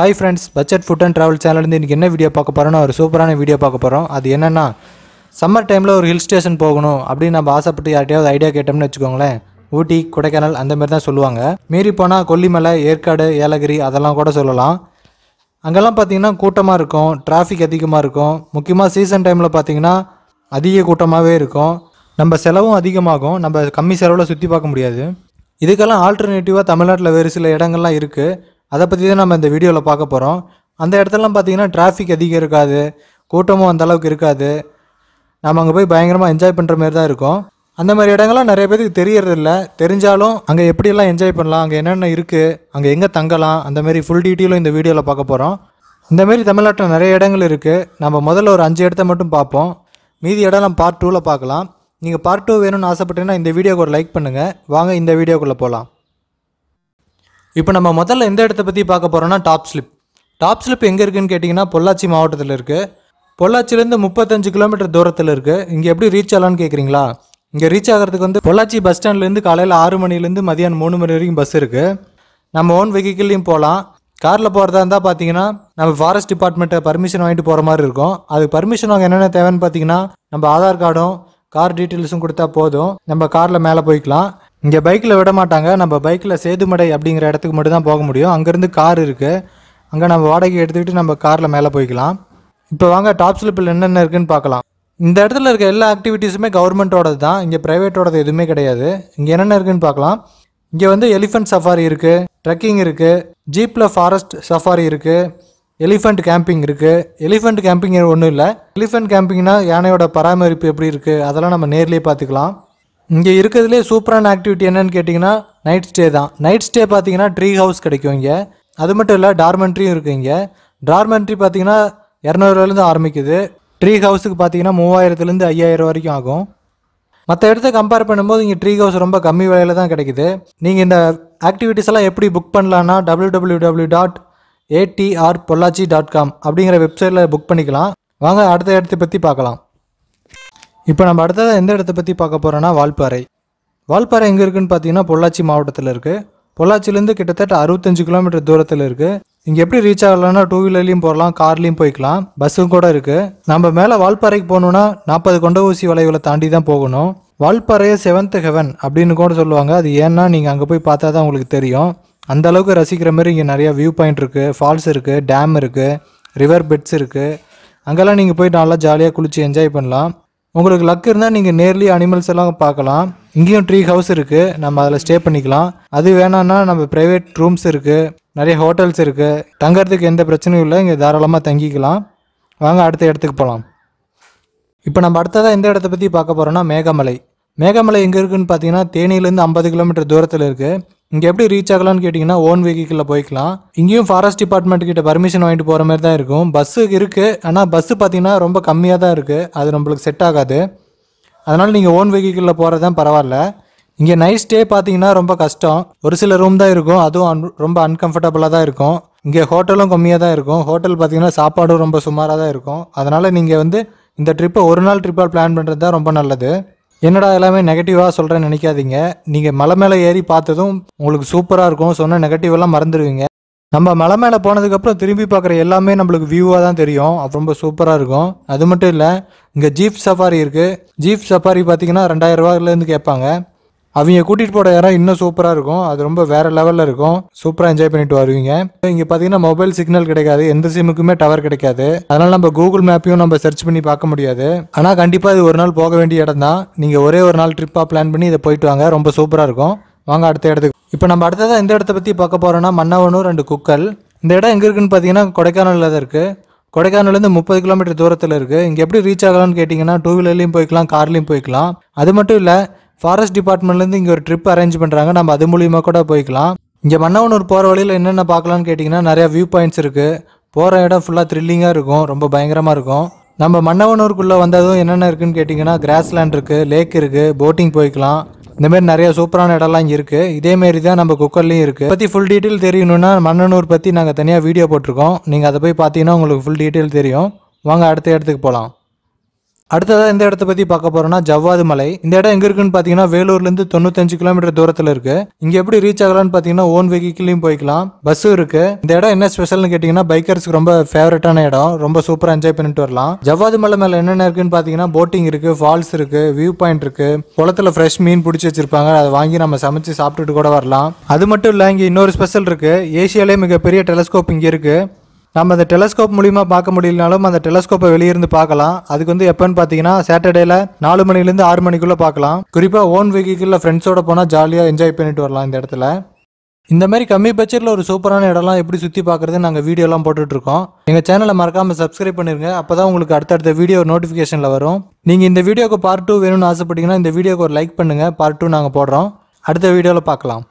hi friends budget food and travel சேனல்லேருந்து இன்றைக்கி என்ன வீடியோ பார்க்க போகிறோன்னா ஒரு சூப்பரான வீடியோ பார்க்க போகிறோம் அது என்னென்னா சம்மர் டைமில் ஒரு ஹில் ஸ்டேஷன் போகணும் அப்படின்னு நம்ம ஆசைப்பட்டு யார்ட்டையாவது ஐடியா கேட்டோம்னு வச்சுக்கோங்களேன் ஊட்டி கொடைக்கானல் அந்த மாதிரி தான் சொல்லுவாங்க மீறி போனால் கொல்லிமலை ஏற்காடு ஏலகிரி அதெல்லாம் கூட சொல்லலாம் அங்கெல்லாம் பார்த்திங்கன்னா கூட்டமாக இருக்கும் டிராஃபிக் அதிகமாக இருக்கும் முக்கியமாக சீசன் டைமில் பார்த்திங்கன்னா அதிக கூட்டமாகவே இருக்கும் நம்ம செலவும் அதிகமாகும் நம்ம கம்மி செலவில் சுற்றி பார்க்க முடியாது இதுக்கெல்லாம் ஆல்டர்னேட்டிவாக தமிழ்நாட்டில் வேறு சில இடங்கள்லாம் இருக்குது அதை பற்றி தான் நம்ம இந்த வீடியோவில் பார்க்க போகிறோம் அந்த இடத்துலலாம் பார்த்திங்கன்னா டிராஃபிக் அதிகம் இருக்காது கூட்டமும் அந்த அளவுக்கு இருக்காது நம்ம அங்கே போய் பயங்கரமாக என்ஜாய் பண்ணுற மாதிரி தான் இருக்கும் அந்த மாதிரி இடங்கள்லாம் நிறைய பேருக்கு தெரியறதில்ல தெரிஞ்சாலும் அங்கே எப்படியெல்லாம் என்ஜாய் பண்ணலாம் அங்கே என்னென்ன இருக்குது அங்கே எங்கே தங்கலாம் அந்த மாதிரி ஃபுல் டீட்டெயிலும் இந்த வீடியோவில் பார்க்க போகிறோம் இந்த மாதிரி தமிழ்நாட்டில் நிறைய இடங்கள் இருக்குது நம்ம முதல்ல ஒரு அஞ்சு இடத்த மட்டும் பார்ப்போம் மீதி இடம்லாம் பார்ட் டூவில் பார்க்கலாம் நீங்கள் பார்ட் டூ வேணும்னு ஆசைப்பட்டீங்கன்னா இந்த வீடியோக்கு ஒரு லைக் பண்ணுங்கள் வாங்க இந்த வீடியோக்குள்ளே போகலாம் இப்போ நம்ம முதல்ல எந்த இடத்த பற்றி பார்க்க போகிறோம்னா டாப் ஸ்லிப் டாப் ஸ்லிப் எங்கே இருக்குதுன்னு கேட்டிங்கன்னா பொள்ளாச்சி மாவட்டத்தில் இருக்குது பொள்ளாச்சிலேருந்து முப்பத்தஞ்சு கிலோமீட்டர் தூரத்தில் இருக்குது இங்கே எப்படி ரீச் ஆகலான்னு கேட்குறீங்களா இங்கே ரீச் ஆகிறதுக்கு வந்து பொள்ளாச்சி பஸ் ஸ்டாண்ட்லேருந்து காலையில் ஆறு மணிலேருந்து மதியானம் மூணு மணி வரைக்கும் பஸ் இருக்குது நம்ம ஓன் வெஹிக்கிள்லேயும் போகலாம் காரில் போகிறதா இருந்தால் பார்த்தீங்கன்னா நம்ம ஃபாரஸ்ட் டிபார்ட்மெண்ட்டை பர்மிஷன் வாங்கிட்டு போகிற மாதிரி இருக்கும் அதுக்கு பர்மிஷன் அவங்க என்னென்ன தேவைன்னு பார்த்தீங்கன்னா நம்ம ஆதார் கார்டும் கார் டீட்டெயில்ஸும் கொடுத்தா போதும் நம்ம காரில் மேலே போய்க்கலாம் இங்கே பைக்கில் விட மாட்டாங்க நம்ம பைக்கில் சேதுமடை அப்படிங்கிற இடத்துக்கு மட்டும் தான் போக முடியும் அங்கேருந்து கார் இருக்குது அங்கே நம்ம வாடகை எடுத்துக்கிட்டு நம்ம காரில் மேலே போய்க்கலாம் இப்போ வாங்க டாப் ஸ்லிப்பில் என்னென்ன இருக்குதுன்னு பார்க்கலாம் இந்த இடத்துல இருக்க எல்லா ஆக்டிவிட்டீஸுமே கவர்மெண்ட்டோடது தான் இங்கே ப்ரைவேட்டோடது எதுவுமே கிடையாது இங்கே என்னென்ன இருக்குதுன்னு பார்க்கலாம் இங்கே வந்து எலிஃபென்ட் சஃபாரி இருக்குது ட்ரெக்கிங் இருக்குது ஜீப்பில் ஃபாரஸ்ட் சஃபாரி இருக்குது எலிஃபண்ட் கேம்பிங் இருக்குது எலிஃபண்ட் கேம்பிங் ஒன்றும் இல்லை எலிஃபண்ட் கேம்பிங்னால் யானையோட பராமரிப்பு எப்படி இருக்குது அதெல்லாம் நம்ம நேர்லேயே பார்த்துக்கலாம் இங்கே இருக்கிறதுலே சூப்பரான ஆக்டிவிட்டி என்னன்னு கேட்டிங்கன்னா நைட் ஸ்டே தான் நைட் ஸ்டே பார்த்தீங்கன்னா ட்ரீ ஹவுஸ் கிடைக்கும் இங்கே அது மட்டும் இல்லை டார்மெண்ட்ரியும் இருக்குது இங்கே டார்மெண்ட்ரி பார்த்தீங்கன்னா இரநூறுவாலேருந்து ஆரம்பிக்குது ட்ரீ ஹவுஸுக்கு பார்த்தீங்கன்னா மூவாயிரத்துலேருந்து ஐயாயிரம் வரைக்கும் ஆகும் மற்ற இடத்த கம்பேர் பண்ணும்போது இங்கே ட்ரீ ஹவுஸ் ரொம்ப கம்மி விலையில் தான் கிடைக்குது நீங்கள் இந்த ஆக்டிவிட்டீஸ் எல்லாம் எப்படி புக் பண்ணலான்னா W W W dot ATR Pollachi dot com அப்படிங்கிற வெப்சைட்டில் புக் பண்ணிக்கலாம் வாங்க அடுத்த இடத்தை பற்றி பார்க்கலாம் இப்போ நம்ம அடுத்ததாக எந்த இடத்த பற்றி பார்க்க போகிறோன்னா வால்பாறை வால்பாறை எங்கே இருக்குதுன்னு பார்த்தீங்கன்னா பொள்ளாச்சி மாவட்டத்தில் இருக்குது பொள்ளாச்சிலேருந்து கிட்டத்தட்ட அறுபத்தஞ்சு கிலோமீட்டர் தூரத்தில் இருக்குது இங்கே எப்படி ரீச் ஆகலன்னா டூ வீலர்லேயும் போகலாம் கார்லேயும் போய்க்கலாம் பஸ்ஸும் கூட இருக்குது நம்ம மேலே வால்பாறைக்கு போகணுன்னா நாற்பது கொண்ட ஊசி வளைவில் தாண்டி தான் போகணும் வால்பாறையை செவன்த் ஹெவன் அப்படின்னு கூட சொல்லுவாங்க அது ஏன்னா நீங்கள் அங்கே போய் பார்த்தா தான் உங்களுக்கு தெரியும் அந்த அளவுக்கு ரசிக்கிற மாதிரி இங்கே நிறையா வியூ பாயிண்ட் இருக்குது ஃபால்ஸ் இருக்குது டேம் இருக்குது ரிவர் பெட்ஸ் இருக்குது அங்கெல்லாம் நீங்கள் போய் நல்லா ஜாலியாக குளித்து என்ஜாய் பண்ணலாம் உங்களுக்கு லக் இருந்தால் நீங்கள் நேர்லி அனிமல்ஸ் எல்லாம் பார்க்கலாம் இங்கேயும் ட்ரீ ஹவுஸ் இருக்குது நம்ம அதில் ஸ்டே பண்ணிக்கலாம் அது வேணாம்னா நம்ம ப்ரைவேட் ரூம்ஸ் இருக்குது நிறைய ஹோட்டல்ஸ் இருக்குது தங்கறதுக்கு எந்த பிரச்சனையும் இல்லை இங்கே தாராளமாக தங்கிக்கலாம் வாங்க அடுத்த இடத்துக்கு போகலாம் இப்போ நம்ம அடுத்ததாக எந்த இடத்த பற்றி பார்க்க போகிறோம்னா மேகமலை மேகமலை எங்கே இருக்குதுன்னு பார்த்தீங்கன்னா தேனியிலேருந்து ஐம்பது கிலோமீட்டர் தூரத்தில் இருக்குது இங்கே எப்படி ரீச் ஆகலாம்னு கேட்டிங்கன்னா ஓன் வெஹிக்கிளில் போய்க்கலாம் இங்கேயும் ஃபாரஸ்ட் டிபார்ட்மெண்ட் கிட்ட பர்மிஷன் வாங்கிட்டு போகிற மாதிரி தான் இருக்கும் பஸ்ஸு இருக்குது ஆனால் பஸ்ஸு பார்த்தீங்கன்னா ரொம்ப கம்மியாக தான் இருக்குது அது நம்மளுக்கு செட் ஆகாது அதனால் நீங்கள் ஓன் வெஹிக்கிளில் போகிறது தான் பரவாயில்ல இங்கே நைட் ஸ்டே பார்த்தீங்கன்னா ரொம்ப கஷ்டம் ஒரு சில ரூம் தான் இருக்கும் அதுவும் ரொம்ப அன்கம்ஃபர்டபுளாக தான் இருக்கும் இங்கே ஹோட்டலும் கம்மியாக தான் இருக்கும் ஹோட்டல் பார்த்தீங்கன்னா சாப்பாடும் ரொம்ப சுமாராக தான் இருக்கும் அதனால் நீங்கள் வந்து இந்த ட்ரிப்பை ஒரு நாள் ட்ரிப்பாக பிளான் பண்ணுறது தான் ரொம்ப நல்லது என்னடா எல்லாமே நெகட்டிவாக சொல்கிறேன்னு நினைக்காதீங்க நீங்கள் மலை மேலே ஏறி பார்த்ததும் உங்களுக்கு சூப்பராக இருக்கும் சொன்ன நெகட்டிவெல்லாம் மறந்துடுவீங்க நம்ம மலை மேலே போனதுக்கப்புறம் திரும்பி பார்க்குற எல்லாமே நம்மளுக்கு வியூவாக தான் தெரியும் ரொம்ப சூப்பராக இருக்கும் அது மட்டும் இல்லை இங்கே ஜீப் சஃபாரி இருக்குது ஜீப் சஃபாரி பார்த்தீங்கன்னா ரெண்டாயிரம் ரூபாயிலேருந்து கேட்பாங்க அவங்க கூட்டிகிட்டு போகிற இடம் இன்னும் சூப்பராக இருக்கும் அது ரொம்ப வேறு லெவலில் இருக்கும் சூப்பராக என்ஜாய் பண்ணிட்டு வருவீங்க இங்கே பார்த்தீங்கன்னா மொபைல் சிக்னல் கிடைக்காது எந்த சிம்முக்குமே டவர் கிடைக்காது அதனால் நம்ம கூகுள் மேப்பையும் நம்ம சர்ச் பண்ணி பார்க்க முடியாது ஆனால் கண்டிப்பாக இது ஒரு நாள் போக வேண்டிய இடம் தான் நீங்கள் ஒரே ஒரு நாள் ட்ரிப்பாக பிளான் பண்ணி இதை போயிட்டு வாங்க ரொம்ப சூப்பராக இருக்கும் வாங்க அடுத்த இடத்துக்கு இப்போ நம்ம அடுத்ததான் இந்த இடத்த பற்றி பார்க்க போகிறோன்னா மன்னவனூர் அண்டு குக்கல் இந்த இடம் எங்கே இருக்குன்னு பார்த்தீங்கன்னா கொடைக்கானலில் தான் இருக்குது கொடைக்கானல்லேருந்து முப்பது கிலோமீட்டர் தூரத்தில் இருக்குது இங்கே எப்படி ரீச் ஆகலாம்னு கேட்டிங்கன்னா டூ வீலர்லேயும் போய்க்கலாம் கார்லேயும் போய்க்கலாம் அது மட்டும் இல்லை ஃபாரஸ்ட் டிபார்ட்மெண்ட்லேருந்து இங்கே ஒரு ட்ரிப் அரேஞ்ச் பண்ணுறாங்க நம்ம அது மூலியமாக கூட போய்க்கலாம் இங்கே மன்னவனூர் போகிற வழியில் என்னென்ன பார்க்கலான்னு கேட்டிங்கன்னா நிறையா வியூ பாயிண்ட்ஸ் இருக்குது போகிற இடம் ஃபுல்லாக த்ரில்லிங்காக இருக்கும் ரொம்ப பயங்கரமாக இருக்கும் நம்ம மன்னவனூருக்குள்ளே வந்ததும் என்னென்ன இருக்குதுன்னு கேட்டிங்கன்னா கிராஸ் இருக்குது லேக் இருக்குது போட்டிங் போய்க்கலாம் இந்தமாரி நிறைய சூப்பரான இடம்லாம் இங்கே இருக்குது இதேமாரி தான் நம்ம குக்கர்லேயும் இருக்குது பற்றி ஃபுல் டீட்டெயில் தெரியணும்னா மன்னனூர் பற்றி நாங்கள் தனியாக வீடியோ போட்டிருக்கோம் நீங்கள் அதை போய் பார்த்தீங்கன்னா உங்களுக்கு ஃபுல் டீட்டெயில் தெரியும் வாங்க அடுத்த இடத்துக்கு போகலாம் அடுத்ததாக இந்த இடத்த பற்றி பார்க்க போகிறோம்னா ஜவ்வாது மலை இந்த இடம் எங்கே இருக்குன்னு பார்த்தீங்கன்னா வேலூர்லேருந்து தொண்ணூத்தஞ்சு கிலோமீட்டர் தூரத்தில் இருக்கு இங்கே எப்படி ரீச் ஆகலாம்னு பார்த்தீங்கன்னா ஓன் வெஹிக்கிளையும் போய்க்கலாம் பஸ்ஸும் இருக்கு இந்த இடம் என்ன ஸ்பெஷல்னு கேட்டிங்கன்னா பைக்கர்ஸ்க்கு ரொம்ப ஃபேவரட்டான இடம் ரொம்ப சூப்பராக என்ஜாய் பண்ணிட்டு வரலாம் ஜவ்வாது மலை மேலே என்னென்ன இருக்குன்னு பார்த்தீங்கன்னா போட்டிங் இருக்கு ஃபால்ஸ் இருக்கு வியூ பாயிண்ட் இருக்கு குளத்தில் ஃப்ரெஷ் மீன் பிடிச்சி வச்சிருப்பாங்க அதை வாங்கி நம்ம சமைச்சு சாப்பிட்டுட்டு கூட வரலாம் அது மட்டும் இல்லை இங்கே இன்னொரு ஸ்பெஷல் இருக்கு ஏசியாலே மிகப்பெரிய டெலஸ்கோப் இங்கே இருக்கு நம்ம அந்த டெலஸ்கோப் மூலியமாக பார்க்க முடியலனாலும் அந்த டெலஸ்கோப்பை வெளியிருந்து பார்க்கலாம் அதுக்கு வந்து எப்போன்னு பார்த்தீங்கன்னா சாட்டர்டேல நாலு மணிலேருந்து ஆறு மணிக்குள்ளே பார்க்கலாம் குறிப்பாக ஓன் வெஹிக்கிளில் ஃப்ரெண்ட்ஸோட போனால் ஜாலியாக என்ஜாய் பண்ணிட்டு வரலாம் இந்த இடத்துல இந்த மாதிரி கம்மி பட்ஜெட்டில் ஒரு சூப்பரான இடம்லாம் எப்படி சுற்றி பார்க்குறது நாங்கள் வீடியோலாம் போட்டுட்ருக்கோம் எங்கள் சேனலை மறக்காமல் சப்ஸ்கிரைப் பண்ணிருங்க அப்போ தான் உங்களுக்கு அடுத்தடுத்த வீடியோ நோட்டிஃபிகேஷனில் வரும் நீங்கள் இந்த வீடியோக்கு பார்ட் டூ வேணும்னு ஆசைப்பட்டீங்கன்னா இந்த வீடியோக்கு ஒரு லைக் பண்ணுங்கள் பார்ட் டூ நாங்கள் போடுறோம் அடுத்த வீடியோவில் பார்க்கலாம்